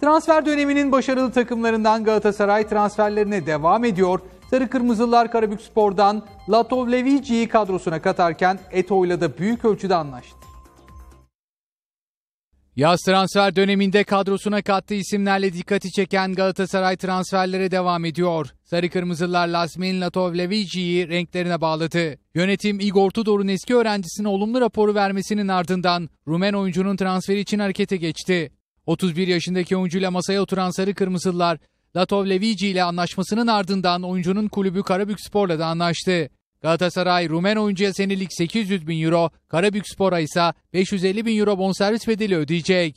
Transfer döneminin başarılı takımlarından Galatasaray transferlerine devam ediyor. Sarı Kırmızılar Karabükspor'dan Spor'dan Latovlevici'yi kadrosuna katarken Eto'yla da büyük ölçüde anlaştı. Yaz transfer döneminde kadrosuna kattığı isimlerle dikkati çeken Galatasaray transferlere devam ediyor. Sarı Kırmızılar Lasmin Latovlevici'yi renklerine bağladı. Yönetim Igor Tudor'un eski öğrencisine olumlu raporu vermesinin ardından Rumen oyuncunun transferi için harekete geçti. 31 yaşındaki oyuncuyla masaya oturan Sarı kırmızılılar Latov Levici ile anlaşmasının ardından oyuncunun kulübü Karabük Spor'la da anlaştı. Galatasaray, Rumen oyuncuya senelik 800 bin euro, Karabük Spor'a ise 550 bin euro bonservis bedeli ödeyecek.